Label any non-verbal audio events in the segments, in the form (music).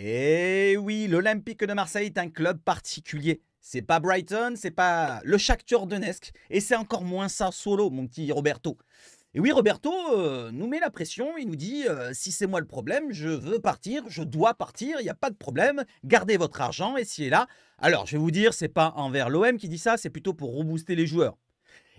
Et eh oui, l'Olympique de Marseille est un club particulier. C'est pas Brighton, c'est pas le Shakhtar Donetsk, et c'est encore moins ça solo, mon petit Roberto. Et oui, Roberto euh, nous met la pression, il nous dit euh, si c'est moi le problème, je veux partir, je dois partir, il n'y a pas de problème, gardez votre argent et si est là. Alors, je vais vous dire, c'est pas envers l'OM qui dit ça, c'est plutôt pour rebooster les joueurs.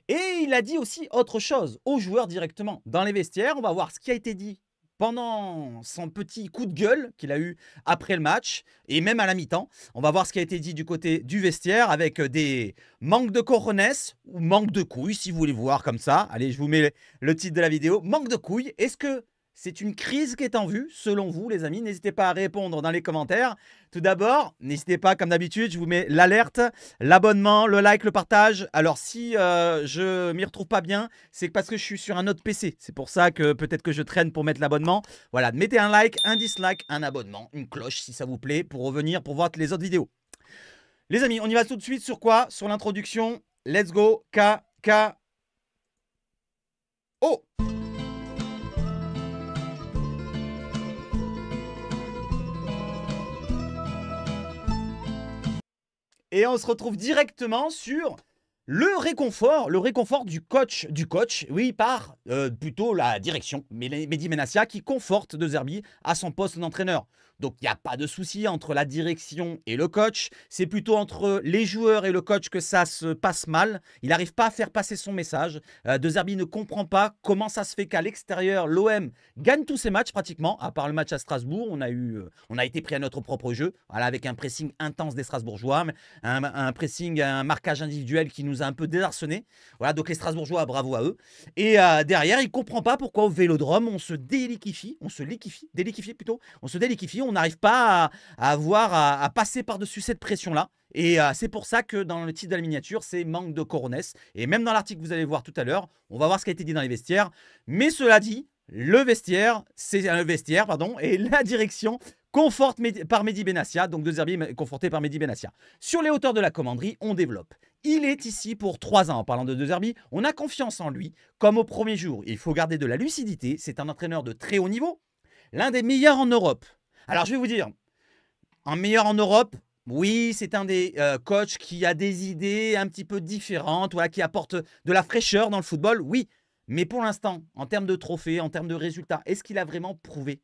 Et il a dit aussi autre chose aux joueurs directement. Dans les vestiaires, on va voir ce qui a été dit pendant son petit coup de gueule qu'il a eu après le match et même à la mi-temps. On va voir ce qui a été dit du côté du vestiaire avec euh, des manques de coronesse ou manque de couilles si vous voulez voir comme ça. Allez, je vous mets le titre de la vidéo. Manque de couilles. Est-ce que c'est une crise qui est en vue, selon vous, les amis. N'hésitez pas à répondre dans les commentaires. Tout d'abord, n'hésitez pas, comme d'habitude, je vous mets l'alerte, l'abonnement, le like, le partage. Alors, si euh, je m'y retrouve pas bien, c'est parce que je suis sur un autre PC. C'est pour ça que peut-être que je traîne pour mettre l'abonnement. Voilà, mettez un like, un dislike, un abonnement, une cloche si ça vous plaît, pour revenir, pour voir les autres vidéos. Les amis, on y va tout de suite sur quoi Sur l'introduction. Let's go, K, K. Oh Et on se retrouve directement sur le réconfort, le réconfort du coach, du coach, oui, par euh, plutôt la direction, Mehdi Menassia, qui conforte De Zerbi à son poste d'entraîneur. Donc il n'y a pas de souci entre la direction et le coach. C'est plutôt entre les joueurs et le coach que ça se passe mal. Il n'arrive pas à faire passer son message. Euh, de Zerbi ne comprend pas comment ça se fait qu'à l'extérieur, l'OM gagne tous ses matchs pratiquement, à part le match à Strasbourg. On a, eu, euh, on a été pris à notre propre jeu, voilà, avec un pressing intense des Strasbourgeois, un, pressing, un marquage individuel qui nous a un peu désarçonnés. Voilà, donc les Strasbourgeois, bravo à eux. Et euh, derrière, il ne comprend pas pourquoi au vélodrome, on se déliquifie, on se liquifie, déliquifie plutôt, on se déliquifie, on n'arrive pas à, avoir à, passer par-dessus cette pression-là. Et euh, c'est pour ça que dans le titre de la miniature, c'est manque de coronesse. Et même dans l'article que vous allez voir tout à l'heure, on va voir ce qui a été dit dans les vestiaires. Mais cela dit, le vestiaire, c'est un vestiaire, pardon, et (laughs) la direction conforte par Mehdi Benassia, donc deux est conforté par Mehdi Benassia. Sur les hauteurs de la commanderie, on développe. Il est ici pour trois ans. En parlant de deux Zerbi, on a confiance en lui, comme au premier jour. Il faut garder de la lucidité, c'est un entraîneur de très haut niveau, l'un des meilleurs en Europe. Alors, je vais vous dire, un meilleur en Europe, oui, c'est un des euh, coachs qui a des idées un petit peu différentes, voilà, qui apporte de la fraîcheur dans le football, oui. Mais pour l'instant, en termes de trophées, en termes de résultats, est-ce qu'il a vraiment prouvé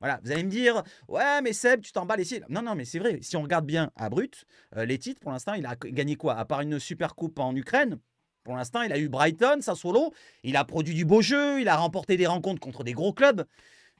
voilà, vous allez me dire, ouais, mais Seb, tu t'en bats les cils. Non, non, mais c'est vrai. Si on regarde bien à Brut, euh, les titres, pour l'instant, il a gagné quoi À part une super coupe en Ukraine, pour l'instant, il a eu Brighton, solo, il a produit du beau jeu, il a remporté des rencontres contre des gros clubs.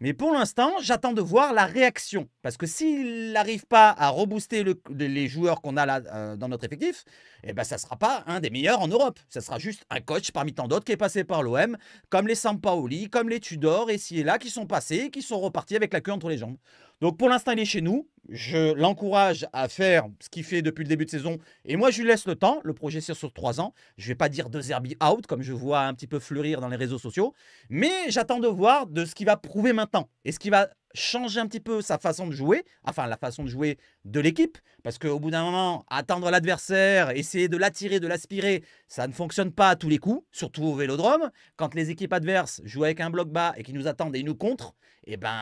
Mais pour l'instant, j'attends de voir la réaction. Parce que s'il n'arrive pas à rebooster les joueurs qu'on a là, euh, dans notre effectif, eh ben, ça ne sera pas un des meilleurs en Europe. Ça sera juste un coach parmi tant d'autres qui est passé par l'OM, comme les Sampaoli, comme les Tudor, et ci et là, qui sont passés, qui sont repartis avec la queue entre les jambes. Donc pour l'instant, il est chez nous je l'encourage à faire ce qu'il fait depuis le début de saison. Et moi, je lui laisse le temps. Le projet, c'est sur trois ans. Je ne vais pas dire deux Zerbi out, comme je vois un petit peu fleurir dans les réseaux sociaux. Mais j'attends de voir de ce qu'il va prouver maintenant. Et ce qui va changer un petit peu sa façon de jouer, enfin la façon de jouer de l'équipe, parce qu'au bout d'un moment, attendre l'adversaire, essayer de l'attirer, de l'aspirer, ça ne fonctionne pas à tous les coups, surtout au vélodrome. Quand les équipes adverses jouent avec un bloc bas et qui nous attendent et nous contre, et eh ben,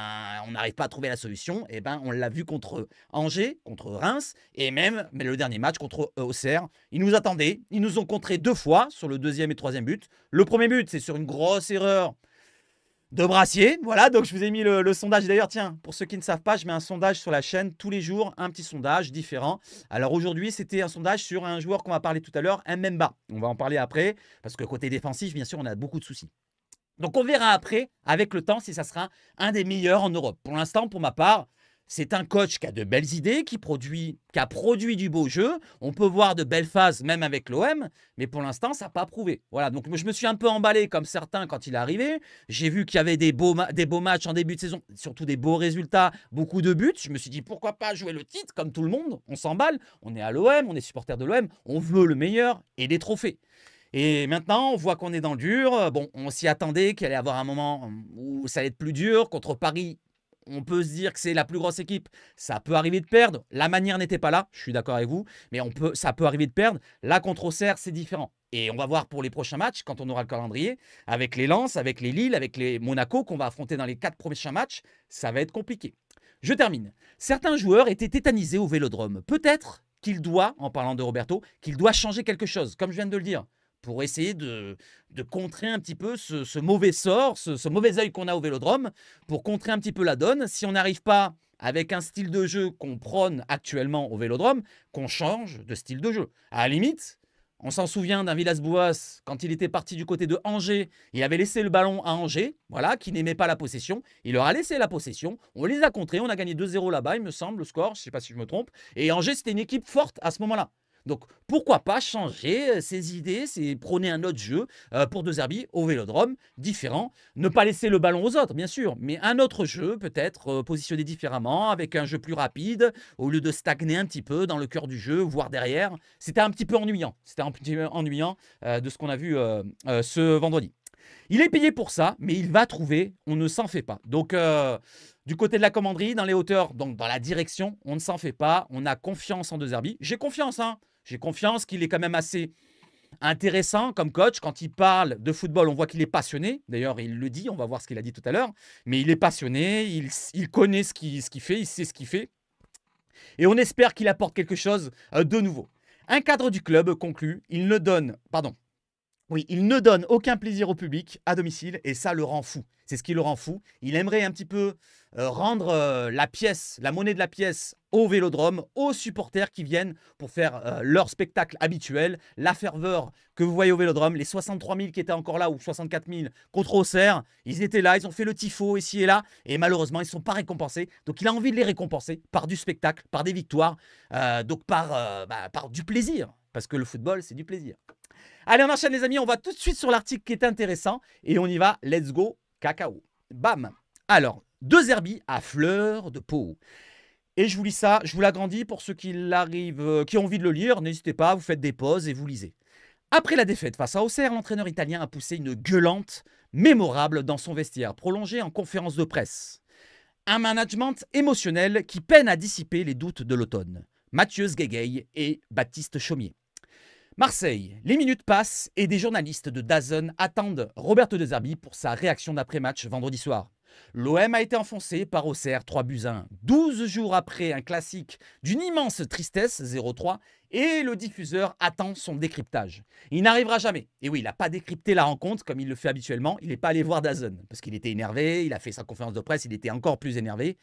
on n'arrive pas à trouver la solution. Eh ben, on l'a vu contre euh, Angers, contre Reims, et même mais le dernier match contre euh, Auxerre. Ils nous attendaient, ils nous ont contrés deux fois sur le deuxième et troisième but. Le premier but, c'est sur une grosse erreur de Brassier. Voilà, donc je vous ai mis le, sondage. D'ailleurs, tiens, pour ceux qui ne savent pas, je mets un sondage sur la chaîne tous les jours, un petit sondage différent. Alors aujourd'hui, c'était un sondage sur un joueur qu'on va parler tout à l'heure, un Memba. On va en parler après, parce que côté défensif, bien sûr, on a beaucoup de soucis. Donc on verra après, avec le temps, si ça sera un des meilleurs en Europe. Pour l'instant, pour ma part, c'est un coach qui a de belles idées, qui, produit, qui a produit du beau jeu. On peut voir de belles phases même avec l'OM, mais pour l'instant, ça n'a pas prouvé. Voilà, donc je me suis un peu emballé comme certains quand il est arrivé. J'ai vu qu'il y avait des beaux, matchs en début de saison, surtout des beaux résultats, beaucoup de buts. Je me suis dit pourquoi pas jouer le titre comme tout le monde. On s'emballe, on est à l'OM, on est supporter de l'OM, on veut le meilleur et des trophées. Et maintenant, on voit qu'on est dans le dur. Bon, on s'y attendait qu'il allait avoir un moment où ça allait être plus dur contre Paris on peut se dire que c'est la plus grosse équipe. Ça peut arriver de perdre. La manière n'était pas là, je suis d'accord avec vous, mais on peut, ça peut arriver de perdre. Là, contre Auxerre, c'est différent. Et on va voir pour les prochains matchs, quand on aura le calendrier, avec les Lens, avec les Lille, avec les Monaco qu'on va affronter dans les quatre prochains matchs, ça va être compliqué. Je termine. Certains joueurs étaient tétanisés au vélodrome. Peut-être qu'il doit, en parlant de Roberto, qu'il doit changer quelque chose, comme je viens de le dire pour essayer de, contrer un petit peu ce, mauvais sort, ce, mauvais œil qu'on a au vélodrome, pour contrer un petit peu la donne. Si on n'arrive pas avec un style de jeu qu'on prône actuellement au vélodrome, qu'on change de style de jeu. À la limite, on s'en souvient d'un Villas-Boas, quand il était parti du côté de Angers, il avait laissé le ballon à Angers, voilà, qui n'aimait pas la possession. Il leur a laissé la possession, on les a contrés, on a gagné 2-0 là-bas, il me semble, le score, je ne sais pas si je me trompe. Et Angers, c'était une équipe forte à ce moment-là. Donc pourquoi pas changer euh, ses idées, c'est prôner un autre jeu euh, pour De Zerbi au Vélodrome, différent. Ne pas laisser le ballon aux autres, bien sûr, mais un autre jeu peut-être euh, positionné différemment, avec un jeu plus rapide, au lieu de stagner un petit peu dans le cœur du jeu, voire derrière. C'était un petit peu ennuyant. C'était un petit peu ennuyant de ce qu'on a vu ce vendredi. Il est payé pour ça, mais il va trouver, on ne s'en fait pas. Donc, du côté de la commanderie, dans les hauteurs, donc dans la direction, on ne s'en fait pas. On a confiance en De Zerbi. J'ai confiance, hein. J'ai confiance qu'il est quand même assez intéressant comme coach. Quand il parle de football, on voit qu'il est passionné. D'ailleurs, il le dit, on va voir ce qu'il a dit tout à l'heure. Mais il est passionné, il, connaît ce qu'il ce fait, il sait ce qu'il fait. Et on espère qu'il apporte quelque chose euh, de nouveau. Un cadre du club conclut, il ne donne, pardon, oui, il ne donne aucun plaisir au public à domicile et ça le rend fou. C'est ce qui le rend fou. Il aimerait un petit peu euh, rendre euh, la pièce, la monnaie de la pièce au vélodrome, aux supporters qui viennent pour faire euh, leur spectacle habituel, la ferveur que vous voyez au vélodrome, les 63 000 qui étaient encore là ou 64 000 contre Auxerre, ils étaient là, ils ont fait le tifo ici et là et malheureusement ils ne sont pas récompensés. Donc il a envie de les récompenser par du spectacle, par des victoires, donc bah, par du plaisir. Parce que le football, c'est du plaisir. Allez, on enchaîne les amis, on va tout de suite sur l'article qui est intéressant et on y va, let's go, cacao. Bam Alors, deux herbies à fleurs de peau. Et je vous lis ça, je vous l'agrandis pour ceux qui, l'arrivent euh, qui ont envie de le lire, n'hésitez pas, vous faites des pauses et vous lisez. Après la défaite face à Auxerre, l'entraîneur italien a poussé une gueulante mémorable dans son vestiaire, prolongée en conférence de presse. Un management émotionnel qui peine à dissiper les doutes de l'automne. Mathieu Guéguey et Baptiste Chaumier. Marseille, les minutes passent et des journalistes de Dazn attendent Roberto De Zerbi pour sa réaction d'après-match vendredi soir. L'OM a été enfoncé par Auxerre 3 buts 1, 12 jours après un classique d'une immense tristesse 0-3 et le diffuseur attend son décryptage. Il n'arrivera jamais. Et oui, il n'a pas décrypté la rencontre comme il le fait habituellement, il n'est pas allé voir Dazn parce qu'il était énervé, il a fait sa conférence de presse, il était encore plus énervé.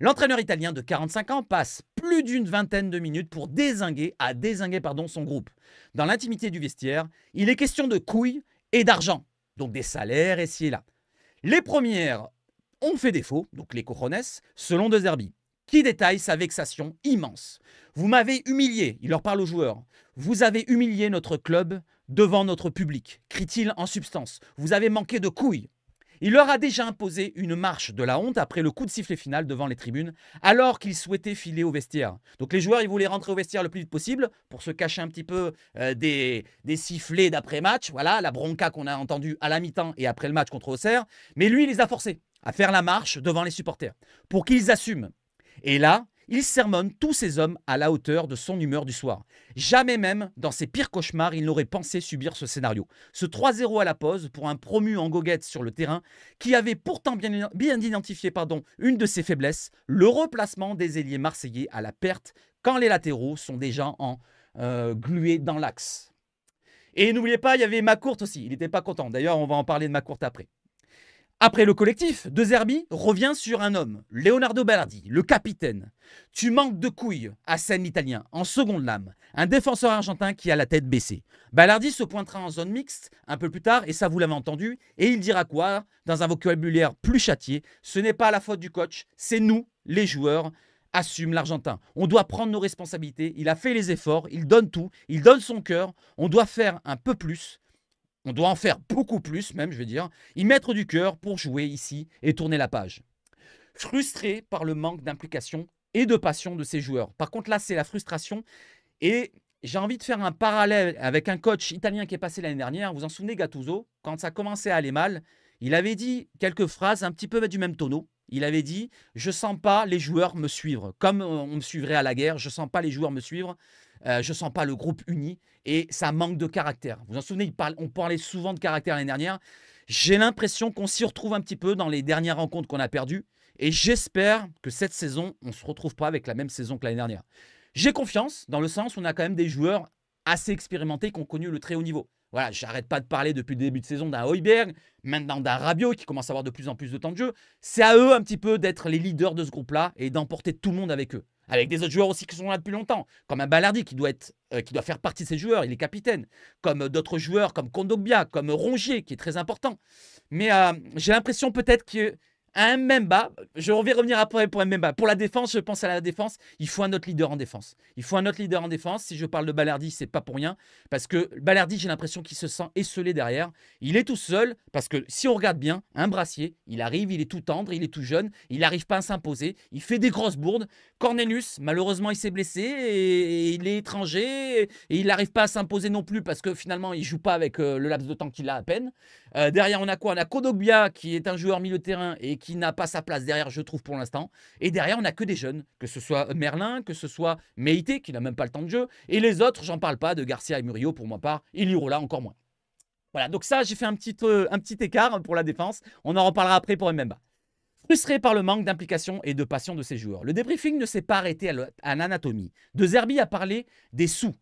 L'entraîneur italien de 45 ans passe plus d'une vingtaine de minutes pour désinguer, à désinguer pardon, son groupe. Dans l'intimité du vestiaire, il est question de couilles et d'argent, donc des salaires et ci et là. Les premières ont fait défaut, donc les cojones, selon De Zerbi, qui détaille sa vexation immense. Vous m'avez humilié, il leur parle aux joueurs. Vous avez humilié notre club devant notre public, crie-t-il en substance. Vous avez manqué de couilles. Il leur a déjà imposé une marche de la honte après le coup de sifflet final devant les tribunes, alors qu'ils souhaitaient filer au vestiaire. Donc les joueurs, ils voulaient rentrer au vestiaire le plus vite possible pour se cacher un petit peu euh, des, des sifflets d'après-match. Voilà, la bronca qu'on a entendue à la mi-temps et après le match contre Auxerre. Mais lui, il les a forcés à faire la marche devant les supporters pour qu'ils assument. Et là, il sermonne tous ses hommes à la hauteur de son humeur du soir. Jamais même, dans ses pires cauchemars, il n'aurait pensé subir ce scénario. Ce 3-0 à la pause pour un promu en goguette sur le terrain, qui avait pourtant bien, bien identifié pardon, une de ses faiblesses, le replacement des ailiers marseillais à la perte quand les latéraux sont déjà en euh, glués dans l'axe. Et n'oubliez pas, il y avait Macourt aussi, il n'était pas content. D'ailleurs, on va en parler de Macourt après. Après le collectif, De Zerbi revient sur un homme, Leonardo Ballardi, le capitaine. Tu manques de couilles, scène l'italien, en seconde lame, un défenseur argentin qui a la tête baissée. Ballardi se pointera en zone mixte un peu plus tard, et ça vous l'avez entendu, et il dira quoi Dans un vocabulaire plus châtié, ce n'est pas la faute du coach, c'est nous, les joueurs, assume l'Argentin. On doit prendre nos responsabilités. Il a fait les efforts, il donne tout, il donne son cœur. On doit faire un peu plus. On doit en faire beaucoup plus, même, je veux dire, y mettre du cœur pour jouer ici et tourner la page. Frustré par le manque d'implication et de passion de ces joueurs. Par contre, là, c'est la frustration. Et j'ai envie de faire un parallèle avec un coach italien qui est passé l'année dernière. Vous en souvenez, Gattuso, quand ça commençait à aller mal, il avait dit quelques phrases un petit peu du même tonneau. Il avait dit Je sens pas les joueurs me suivre. Comme on me suivrait à la guerre, je sens pas les joueurs me suivre. Euh, je ne sens pas le groupe uni et ça manque de caractère. Vous vous en souvenez, on parlait souvent de caractère l'année dernière. J'ai l'impression qu'on s'y retrouve un petit peu dans les dernières rencontres qu'on a perdues et j'espère que cette saison, on ne se retrouve pas avec la même saison que l'année dernière. J'ai confiance dans le sens où on a quand même des joueurs assez expérimentés qui ont connu le très haut niveau. Voilà, j'arrête pas de parler depuis le début de saison d'un Hoiberg, maintenant d'un Rabiot qui commence à avoir de plus en plus de temps de jeu. C'est à eux un petit peu d'être les leaders de ce groupe-là et d'emporter tout le monde avec eux avec des autres joueurs aussi qui sont là depuis longtemps, comme un Ballardi qui doit, être, euh, qui doit faire partie de ses joueurs, il est capitaine, comme euh, d'autres joueurs, comme Kondogbia, comme Rongier, qui est très important. Mais euh, j'ai l'impression peut-être que même bas. je reviens revenir après pour un memba. Pour la défense, je pense à la défense, il faut un autre leader en défense. Il faut un autre leader en défense. Si je parle de Balardi, c'est pas pour rien parce que Balardi, j'ai l'impression qu'il se sent esselé derrière. Il est tout seul parce que si on regarde bien, un brassier, il arrive, il est tout tendre, il est tout jeune, il n'arrive pas à s'imposer, il fait des grosses bourdes. Cornelius, malheureusement, il s'est blessé et, il est étranger et il n'arrive pas à s'imposer non plus parce que finalement, il joue pas avec euh, le laps de temps qu'il a à peine. Euh, derrière, on a quoi On a Kodogbia qui est un joueur milieu terrain et qui n'a pas sa place derrière, je trouve, pour l'instant. Et derrière, on a que des jeunes, que ce soit Merlin, que ce soit Meite, qui n'a même pas le temps de jeu. Et les autres, j'en parle pas, de Garcia et Murillo, pour ma part, et Lirola encore moins. Voilà, donc ça, j'ai fait un petit, euh, un petit écart pour la défense. On en reparlera après pour Mbemba. Frustré par le manque d'implication et de passion de ces joueurs, le débriefing ne s'est pas arrêté à l'anatomie. De Zerbi a parlé des sous,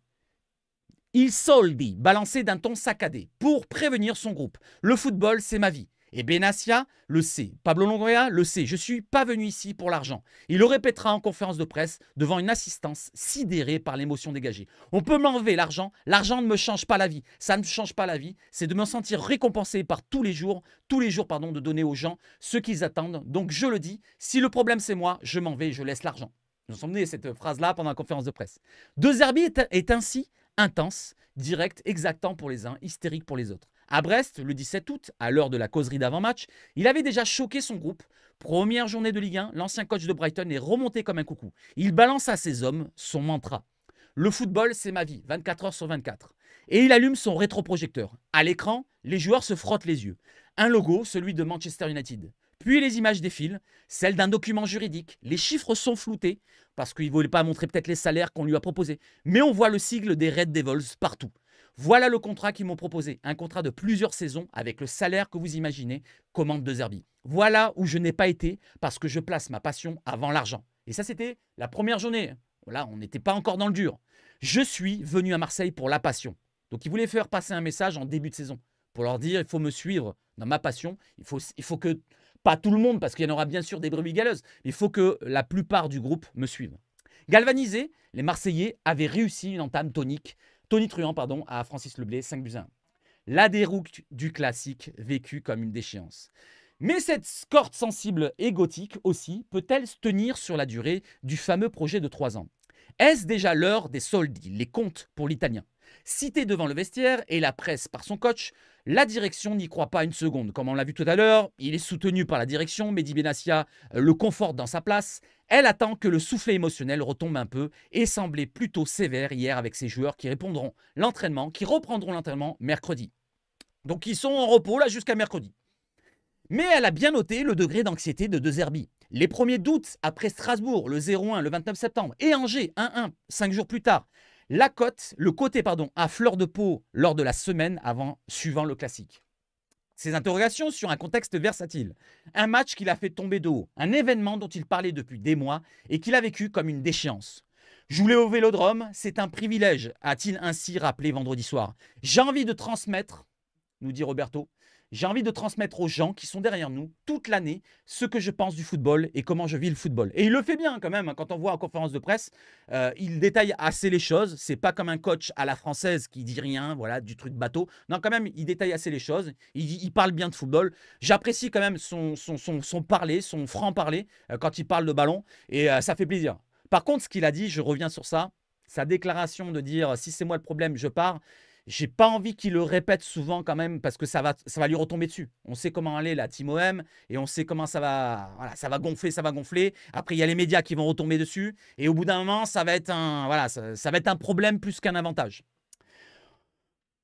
il solde, balancé d'un ton saccadé, pour prévenir son groupe. Le football, c'est ma vie. Et Benassia le sait. Pablo Longoria le sait. Je suis pas venu ici pour l'argent. Il le répétera en conférence de presse devant une assistance sidérée par l'émotion dégagée. On peut m'enlever l'argent. L'argent ne me change pas la vie. Ça ne change pas la vie. C'est de me sentir récompensé par tous les jours, tous les jours, pardon, de donner aux gens ce qu'ils attendent. Donc je le dis. Si le problème c'est moi, je m'en vais, je laisse l'argent. Nous sommes nés cette phrase-là pendant la conférence de presse. Deux Zerbi est ainsi intense, direct, exactant pour les uns, hystérique pour les autres. À Brest, le 17 août, à l'heure de la causerie d'avant-match, il avait déjà choqué son groupe. Première journée de Ligue 1, l'ancien coach de Brighton est remonté comme un coucou. Il balance à ses hommes son mantra. Le football, c'est ma vie, 24 heures sur 24. Et il allume son rétroprojecteur. À l'écran, les joueurs se frottent les yeux. Un logo, celui de Manchester United. Puis les images défilent, celles d'un document juridique. Les chiffres sont floutés parce qu'il ne voulait pas montrer peut-être les salaires qu'on lui a proposés. Mais on voit le sigle des Red Devils partout. Voilà le contrat qu'ils m'ont proposé, un contrat de plusieurs saisons avec le salaire que vous imaginez, commande de Zerbi. Voilà où je n'ai pas été parce que je place ma passion avant l'argent. Et ça, c'était la première journée. Là, on n'était pas encore dans le dur. Je suis venu à Marseille pour la passion. Donc, il voulait faire passer un message en début de saison pour leur dire il faut me suivre dans ma passion, il faut, il faut que pas tout le monde, parce qu'il y en aura bien sûr des brebis galeuses, il faut que la plupart du groupe me suivent. Galvanisés, les Marseillais avaient réussi une entame tonique, Tony Truant, pardon, à Francis Leblé, 5 buts La déroute du classique vécue comme une déchéance. Mais cette scorte sensible et gothique aussi peut-elle se tenir sur la durée du fameux projet de 3 ans Est-ce déjà l'heure des soldes, les comptes pour l'italien Cité devant le vestiaire et la presse par son coach, la direction n'y croit pas une seconde. Comme on l'a vu tout à l'heure, il est soutenu par la direction, Mehdi Benassia euh, le conforte dans sa place. Elle attend que le soufflet émotionnel retombe un peu et semblait plutôt sévère hier avec ses joueurs qui répondront l'entraînement, qui reprendront l'entraînement mercredi. Donc ils sont en repos là jusqu'à mercredi. Mais elle a bien noté le degré d'anxiété de deux Zerbi. Les premiers doutes après Strasbourg, le 0-1 le 29 septembre, et Angers, 1-1, cinq jours plus tard la cote, le côté pardon, à fleur de peau lors de la semaine avant suivant le classique. Ces interrogations sur un contexte versatile, un match qu'il a fait tomber de haut, un événement dont il parlait depuis des mois et qu'il a vécu comme une déchéance. Jouer au vélodrome, c'est un privilège, a-t-il ainsi rappelé vendredi soir. J'ai envie de transmettre, nous dit Roberto, j'ai envie de transmettre aux gens qui sont derrière nous toute l'année ce que je pense du football et comment je vis le football. Et il le fait bien quand même. Hein, quand on voit en conférence de presse, euh, il détaille assez les choses. C'est pas comme un coach à la française qui dit rien, voilà, du truc bateau. Non, quand même, il détaille assez les choses. Il, parle bien de football. J'apprécie quand même son, son, son, parler, son franc-parler euh, quand il parle de ballon. Et euh, ça fait plaisir. Par contre, ce qu'il a dit, je reviens sur ça, sa déclaration de dire si c'est moi le problème, je pars, j'ai pas envie qu'il le répète souvent quand même parce que ça va, ça va lui retomber dessus. On sait comment aller la Team OM et on sait comment ça va, ça va gonfler, ça va gonfler. Après, il y a les médias qui vont retomber dessus et au bout d'un moment, ça va être voilà, ça, ça va être un problème plus qu'un avantage.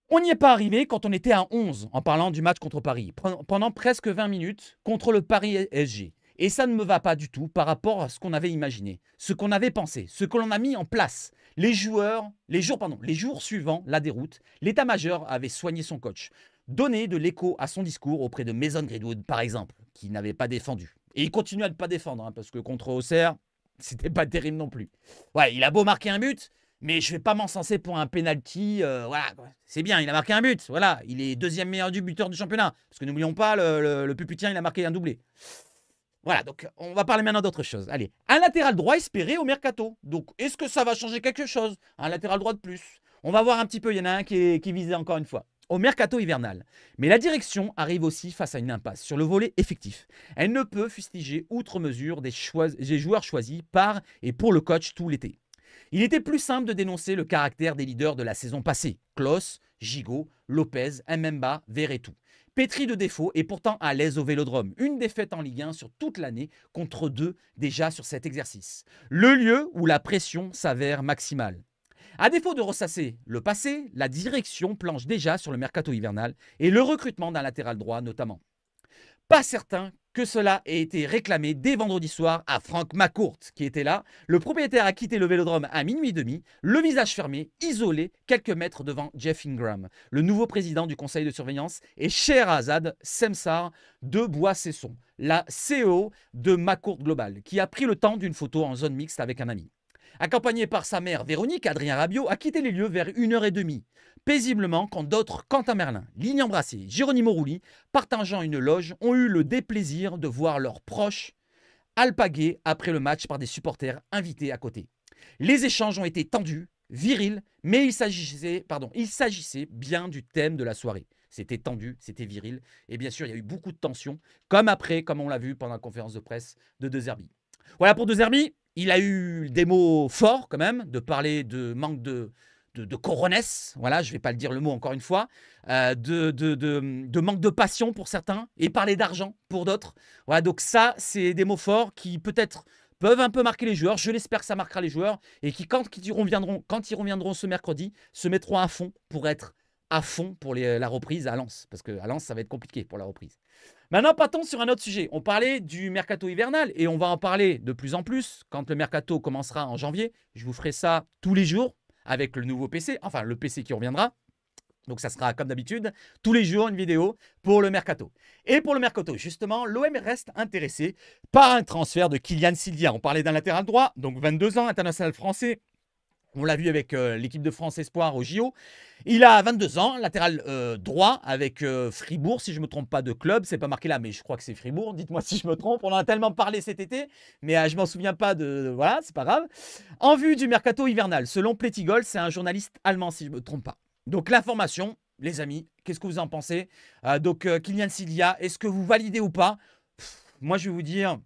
On n'y est pas arrivé quand on était à 11 en parlant du match contre Paris. Pendant presque 20 minutes contre le Paris SG. Et ça ne me va pas du tout par rapport à ce qu'on avait imaginé, ce qu'on avait pensé, ce que l'on a mis en place. Les joueurs, les jours, pardon, les jours suivants la déroute, l'état-major avait soigné son coach, donné de l'écho à son discours auprès de maison Greenwood, par exemple, qui n'avait pas défendu. Et il continue à ne pas défendre, hein, parce que contre Auxerre, (laughs) c'était pas terrible non plus. Ouais, il a beau marquer un but, mais je vais pas m'encenser pour un penalty. Euh, voilà, c'est bien, il a marqué un but. Voilà, il est deuxième meilleur du buteur du championnat. Parce que n'oublions pas, le, le, le il a marqué un doublé. Voilà, donc on va parler maintenant d'autre chose. Allez, un latéral droit espéré au mercato. Donc, est-ce que ça va changer quelque chose Un latéral droit de plus On va voir un petit peu, il y en a un qui visait encore une fois. Au mercato hivernal. Mais la direction arrive aussi face à une impasse sur le volet effectif. Elle ne peut fustiger outre mesure des, joueurs choisis par et pour le coach tout l'été. Il était plus simple de dénoncer le caractère des leaders de la saison passée, Klaus, Gigot, Lopez, Mbemba, Verretou pétri de défauts et pourtant à l'aise au vélodrome. Une défaite en Ligue 1 sur toute l'année contre deux déjà sur cet exercice. Le lieu où la pression s'avère maximale. À défaut de ressasser le passé, la direction planche déjà sur le mercato hivernal et le recrutement d'un latéral droit notamment. Pas certain que cela ait été réclamé dès vendredi soir à Frank McCourt, qui était là. Le propriétaire a quitté le vélodrome à minuit et demi, le visage fermé, isolé, quelques mètres devant Jeff Ingram. Le nouveau président du conseil de surveillance est Sherazade Semsar de Bois-Cesson, la CEO de McCourt Global, qui a pris le temps d'une photo en zone mixte avec un ami. Accompagné par sa mère Véronique, Adrien Rabiot a quitté les lieux vers 1h30, paisiblement quand d'autres, Quentin Merlin, Ligne Embrassé, Jérôme Rouli, partageant une loge, ont eu le déplaisir de voir leurs proches alpagués après le match par des supporters invités à côté. Les échanges ont été tendus, virils, mais il s'agissait, pardon, il s'agissait bien du thème de la soirée. C'était tendu, c'était viril, et bien sûr, il y a eu beaucoup de tensions, comme après, comme on l'a vu pendant la conférence de presse de Zerbi. Voilà pour Zerbi il a eu des mots forts quand même, de parler de manque de, de, voilà, je ne vais pas le dire le mot encore une fois, euh, de, de, manque de passion pour certains, et parler d'argent pour d'autres. Voilà, donc ça, c'est des mots forts qui peut-être peuvent un peu marquer les joueurs, je l'espère que ça marquera les joueurs, et qui quand, ils reviendront, quand ils reviendront ce mercredi, se mettront à fond pour être à fond pour euh, la reprise à Lens, parce que à Lens, ça va être compliqué pour la reprise. Maintenant, partons sur un autre sujet. On parlait du mercato hivernal et on va en parler de plus en plus quand le mercato commencera en janvier. Je vous ferai ça tous les jours avec le nouveau PC, enfin le PC qui reviendra. Donc ça sera comme d'habitude, tous les jours une vidéo pour le mercato. Et pour le mercato, justement, l'OM reste intéressé par un transfert de Kylian Silvia. On parlait d'un latéral droit, donc 22 ans, international français, on l'a vu avec euh, l'équipe de France Espoir au JO. Il a 22 ans, latéral euh, droit avec euh, Fribourg, si je ne me trompe pas de club. C'est pas marqué là, mais je crois que c'est Fribourg. Dites-moi si je me trompe. On en a tellement parlé cet été, mais je m'en souviens pas de. voilà, c'est pas grave. En vue du mercato hivernal, selon Plétigol, c'est un journaliste allemand, si je ne me trompe pas. Donc l'information, les amis, qu'est-ce que vous en pensez Donc Kylian Silia, est-ce que vous validez ou pas Moi, je vais vous dire.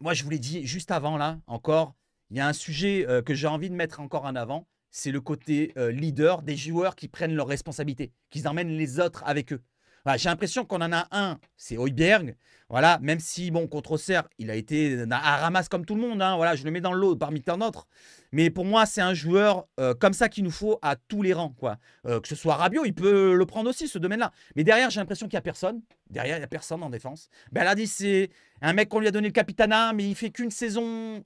Moi, je vous l'ai dit juste avant là, encore. Il y a un sujet euh, que j'ai envie de mettre encore en avant, c'est le côté euh, leader des joueurs qui prennent leurs responsabilités, qui emmènent les autres avec eux. j'ai l'impression qu'on en a un, c'est Hoiberg. Voilà, même si, bon, contre Auxerre, il a été euh, à ramasse comme tout le monde. Hein, voilà, je le mets dans l'eau parmi tant d'autres. Mais pour moi, c'est un joueur comme ça qu'il nous faut à tous les rangs. quoi. que ce soit rabio il peut le prendre aussi, ce domaine-là. Mais derrière, j'ai l'impression qu'il n'y a personne. Derrière, il n'y a personne en défense. Ben, dit, c'est un mec qu'on lui a donné le capitana, mais il fait qu'une saison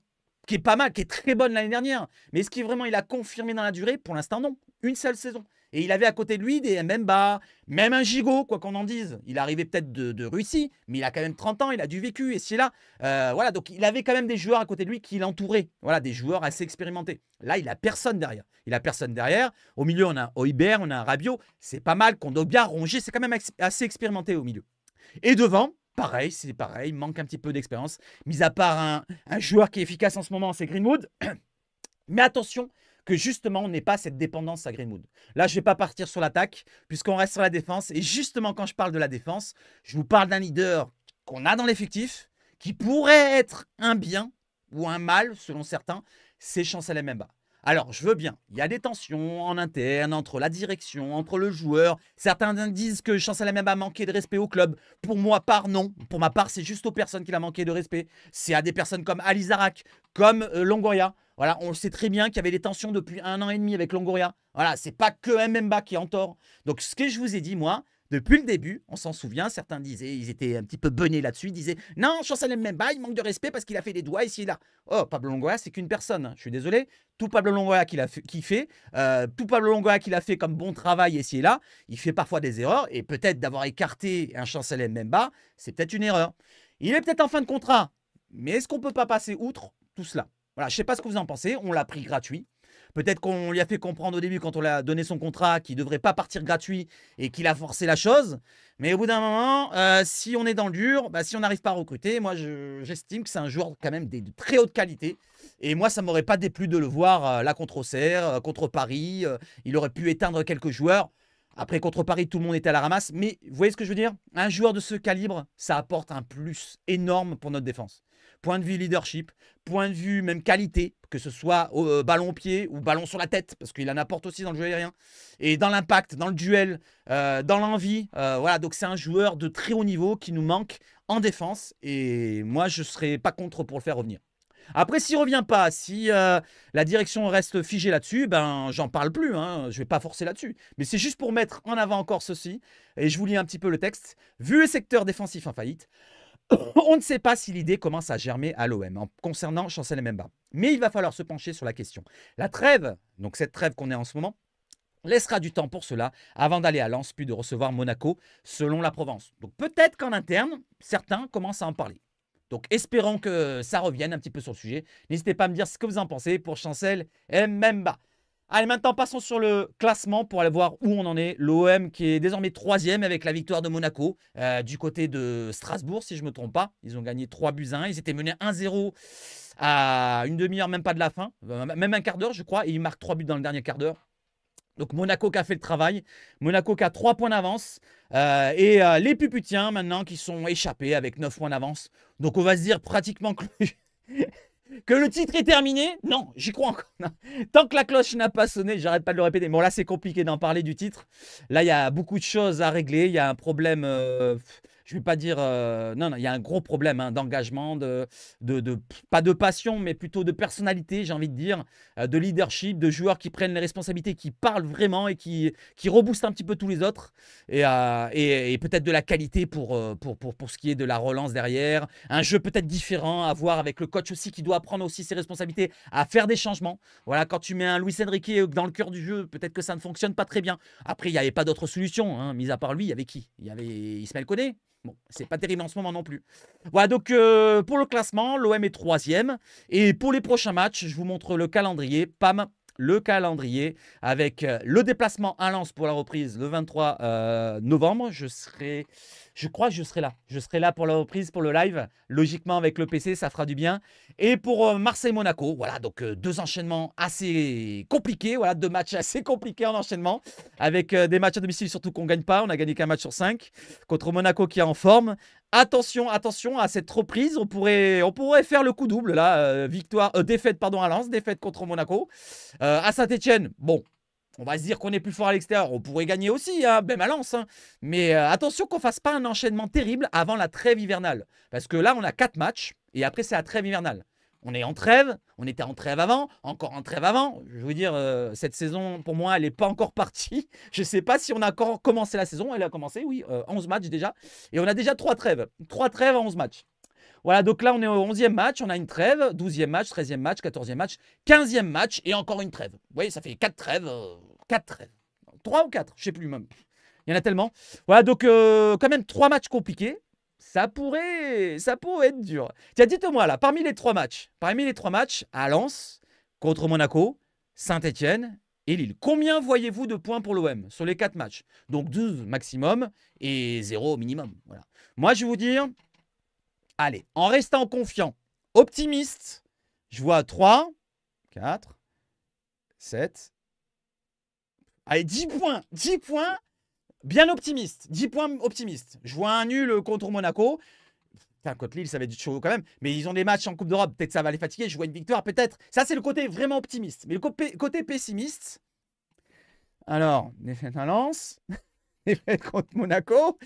qui est pas mal, qui est très bonne l'année dernière. Mais est-ce qu'il vraiment il a confirmé dans la durée Pour l'instant, non. Une seule saison. Et il avait à côté de lui des bas même un gigot, quoi qu'on en dise. Il arrivait peut-être de, Russie, mais il a quand même 30 ans, il a du vécu, et si là, euh, voilà, donc il avait quand même des joueurs à côté de lui qui l'entouraient, voilà, des joueurs assez expérimentés. Là, il a personne derrière. Il a personne derrière. Au milieu, on a Oibert, on a un Rabiot. C'est pas mal. qu'on doit bien ronger c'est quand même assez expérimenté au milieu. Et devant, pareil, c'est pareil, manque un petit peu d'expérience. Mis à part un, joueur qui est efficace en ce moment, c'est Greenwood. (clears throat) Mais attention que justement, on n'est pas cette dépendance à Greenwood. Là, je ne vais pas partir sur l'attaque, puisqu'on reste sur la défense. Et justement, quand je parle de la défense, je vous parle d'un leader qu'on a dans l'effectif, qui pourrait être un bien ou un mal, selon certains, c'est Chancel Mbemba. Alors, je veux bien, il y a des tensions en interne, entre la direction, entre le joueur. Certains disent que Chancel même a manqué de respect au club. Pour moi, part, non. Pour ma part, c'est juste aux personnes qu'il a manqué de respect. C'est à des personnes comme Alizarak, comme euh, Longoria. Voilà, on sait très bien qu'il y avait des tensions depuis un an et demi avec Longoria. Voilà, c'est pas que Mmba qui est en tort. Donc, ce que je vous ai dit, moi, depuis le début, on s'en souvient, certains disaient, ils étaient un petit peu benés là-dessus, disaient Non, Chancel Mbemba, il manque de respect parce qu'il a fait des doigts ici et là. Oh, Pablo Longoya, c'est qu'une personne, hein, je suis désolé. Tout Pablo Longoya qu'il a fait, fait euh, tout Pablo Longoya qu'il a fait comme bon travail ici et là, il fait parfois des erreurs et peut-être d'avoir écarté un Chancel Mbemba, c'est peut-être une erreur. Il est peut-être en fin de contrat, mais est-ce qu'on ne peut pas passer outre tout cela Voilà, je ne sais pas ce que vous en pensez, on l'a pris gratuit. Peut-être qu'on lui a fait comprendre au début, quand on lui a donné son contrat, qu'il ne devrait pas partir gratuit et qu'il a forcé la chose. Mais au bout d'un moment, euh, si on est dans le dur, bah, si on n'arrive pas à recruter, moi, j'estime que c'est un joueur quand même de, très haute qualité. Et moi, ça m'aurait pas déplu de le voir euh, là contre Auxerre, euh, contre Paris. il aurait pu éteindre quelques joueurs. Après, contre Paris, tout le monde était à la ramasse. Mais vous voyez ce que je veux dire Un joueur de ce calibre, ça apporte un plus énorme pour notre défense point de vue leadership, point de vue même qualité, que ce soit au euh, ballon pied ou ballon sur la tête, parce qu'il en apporte aussi dans le jeu aérien, et dans l'impact, dans le duel, euh, dans l'envie. Euh, voilà, donc c'est un joueur de très haut niveau qui nous manque en défense, et moi je ne serais pas contre pour le faire revenir. Après, s'il ne revient pas, si la direction reste figée là-dessus, ben j'en parle plus, hein. je ne vais pas forcer là-dessus. Mais c'est juste pour mettre en avant encore ceci, et je vous lis un petit peu le texte. Vu le secteur défensif en faillite, (coughs) On ne sait pas si l'idée commence à germer à l'OM en concernant Chancel Memba. Mais il va falloir se pencher sur la question. La trêve, donc cette trêve qu'on est en ce moment, laissera du temps pour cela avant d'aller à Lens puis de recevoir Monaco selon la Provence. Donc peut-être qu'en interne, certains commencent à en parler. Donc espérons que ça revienne un petit peu sur le sujet. N'hésitez pas à me dire ce que vous en pensez pour Chancel Memba. Allez, maintenant passons sur le classement pour aller voir où on en est. L'OM qui est désormais troisième avec la victoire de Monaco euh, du côté de Strasbourg, si je ne me trompe pas. Ils ont gagné 3 buts 1. Ils étaient menés 1-0 à une demi-heure, même pas de la fin, euh, même un quart d'heure, je crois. Et ils marquent 3 buts dans le dernier quart d'heure. Donc Monaco qui a fait le travail, Monaco qui a 3 points d'avance, euh, et les Puputiens maintenant qui sont échappés avec 9 points d'avance. Donc on va se dire pratiquement que que le titre est terminé Non, j'y crois encore. Tant que la cloche n'a pas sonné, j'arrête pas de le répéter. Bon, là, c'est compliqué d'en parler du titre. Là, il y a beaucoup de choses à régler. Il y a un problème. Euh, je ne vais pas dire. Euh, non, non, il y a un gros problème hein, d'engagement, de, de, pas de passion, mais plutôt de personnalité, j'ai envie de dire, euh, de leadership, de joueurs qui prennent les responsabilités, qui parlent vraiment et qui, qui reboostent un petit peu tous les autres. Et, euh, et, peut-être de la qualité pour, pour, pour, pour ce qui est de la relance derrière. Un jeu peut-être différent à voir avec le coach aussi qui doit prendre aussi ses responsabilités, à faire des changements. Voilà, quand tu mets un Luis Enrique dans le cœur du jeu, peut-être que ça ne fonctionne pas très bien. Après, il n'y avait pas d'autre solution, hein, mis à part lui, il y avait qui Il y avait Ismaël Koné Bon, c'est pas terrible en ce moment non plus. Voilà, donc euh, pour le classement, l'OM est troisième. Et pour les prochains matchs, je vous montre le calendrier. Pam, le calendrier avec euh, le déplacement à Lens pour la reprise le 23 euh, novembre. Je serai je crois que je serai là. Je serai là pour la reprise, pour le live. Logiquement, avec le PC, ça fera du bien. Et pour euh, Marseille-Monaco, voilà, donc euh, deux enchaînements assez compliqués. Voilà, deux matchs assez compliqués en enchaînement. Avec euh, des matchs à domicile, surtout qu'on ne gagne pas. On a gagné qu'un match sur cinq. Contre Monaco qui est en forme. Attention, attention à cette reprise. On pourrait, on pourrait faire le coup double là. victoire, défaite pardon à Lens, défaite contre Monaco. à Saint-Etienne, bon, on va se dire qu'on est plus fort à l'extérieur. On pourrait gagner aussi, hein, même à hein. Mais euh, attention qu'on fasse pas un enchaînement terrible avant la trêve hivernale. Parce que là, on a quatre matchs et après, c'est la trêve hivernale. On est en trêve, on était en trêve avant, encore en trêve avant. Je veux dire, euh, cette saison, pour moi, elle n'est pas encore partie. (laughs) Je ne sais pas si on a encore commencé la saison. Elle a commencé, oui, 11 euh, matchs déjà. Et on a déjà trois trêves. Trois trêves à 11 matchs. Voilà, donc là, on est au 11e match, on a une trêve, 12e match, 13e match, 14e match, 15e match et encore une trêve. Vous voyez, ça fait 4 trêves, 4 euh, trêves. 3 ou 4, je sais plus même. Il y en a tellement. Voilà, donc euh, quand même 3 matchs compliqués. Ça pourrait, ça être dur. Tiens, dites-moi là, parmi les trois matchs, parmi les trois matchs à Lens, contre Monaco, Saint-Etienne et Lille. Combien voyez-vous de points pour l'OM sur les quatre matchs Donc 12 maximum et 0 minimum. Voilà. Moi, je vais vous dire, Allez, en restant confiant, optimiste, je vois 3, 4, 7. Allez, 10 points, 10 points, bien optimiste, 10 points optimiste. Je vois un nul contre Monaco. Putain, contre Lille, ça va être du chaud quand même. Mais ils ont des matchs en Coupe d'Europe, peut-être ça va les fatiguer. Je vois une victoire, peut-être. Ça, c'est le côté vraiment optimiste. Mais le côté pessimiste, alors, à Lens, Et contre Monaco,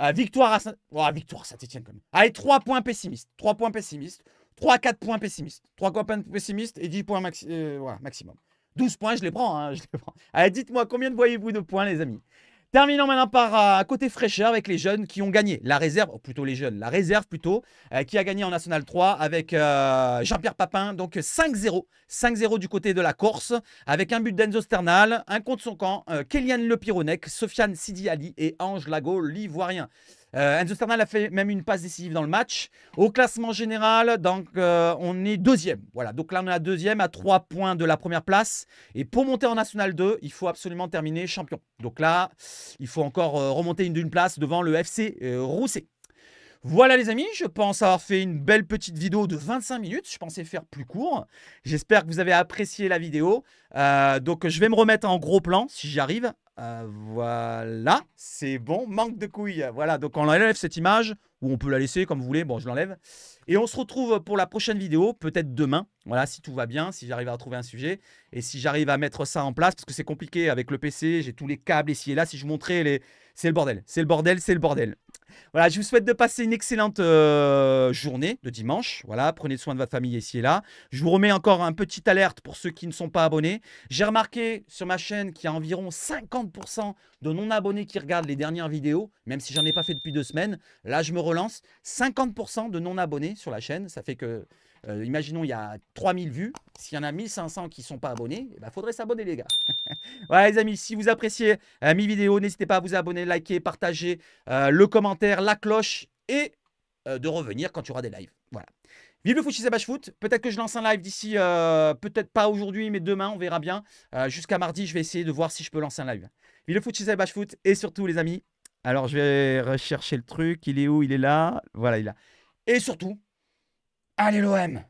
euh, victoire à Saint-Etienne. Oh, à saint Allez, 3 points pessimistes. 3 points pessimistes. 3 4 points pessimistes. 3 points pessimistes et 10 points euh, maximum. 12 points, je les prends. Hein, je les prends. Allez, dites-moi combien de voyez-vous de points, les amis Terminons maintenant par un euh, côté fraîcheur avec les jeunes qui ont gagné. La réserve, oh, plutôt les jeunes, la réserve plutôt, euh, qui a gagné en National 3 avec euh, Jean-Pierre Papin. Donc 5-0. 5-0 du côté de la Corse avec un but d'Enzo Sternal, un contre son camp, Kélian Le Sofiane Sidi Ali et Ange Lago, l'Ivoirien. Euh, Enzo Sternal a fait même une passe décisive dans le match. Au classement général, donc, euh, on est deuxième. Voilà, donc là on est à deuxième à trois points de la première place. Et pour monter en National 2, il faut absolument terminer champion. Donc là, il faut encore euh, remonter une d'une place devant le FC Rousset. Voilà les amis, je pense avoir fait une belle petite vidéo de 25 minutes. Je pensais faire plus court. J'espère que vous avez apprécié la vidéo. donc je vais me remettre en gros plan si j'y arrive. Euh, voilà, c'est bon, manque de couilles. Voilà, donc on enlève cette image, ou on peut la laisser comme vous voulez, bon je l'enlève. Et on se retrouve pour la prochaine vidéo, peut-être demain, voilà, si tout va bien, si j'arrive à trouver un sujet, et si j'arrive à mettre ça en place, parce que c'est compliqué avec le PC, j'ai tous les câbles ici et là, si je montrais les, c'est le bordel, c'est le bordel, c'est le bordel. Voilà, je vous souhaite de passer une excellente euh, journée de dimanche. Voilà, prenez soin de votre famille ici et là. Je vous remets encore un petit alerte pour ceux qui ne sont pas abonnés. J'ai remarqué sur ma chaîne qu'il y a environ 50% de non-abonnés qui regardent les dernières vidéos, même si j'en ai pas fait depuis deux semaines. Là, je me relance. 50% de non-abonnés sur la chaîne, ça fait que euh, imaginons, il y a 3000 vues. S'il y en a 1500 qui ne sont pas abonnés, il eh ben, faudrait s'abonner, les gars. voilà, (laughs) les amis, si vous appréciez euh, mes vidéos, n'hésitez pas à vous abonner, liker, partager euh, le commentaire, la cloche et de revenir quand il y aura des lives. Voilà. Vive le foot chez Foot. Peut-être que je lance un live d'ici, peut-être pas aujourd'hui, mais demain, on verra bien. Jusqu'à mardi, je vais essayer de voir si je peux lancer un live. Vive le foot chez Foot. Et surtout, les amis, alors je vais rechercher le truc. Il est où Il est là. Voilà, il est là. Et surtout, Allez l'OM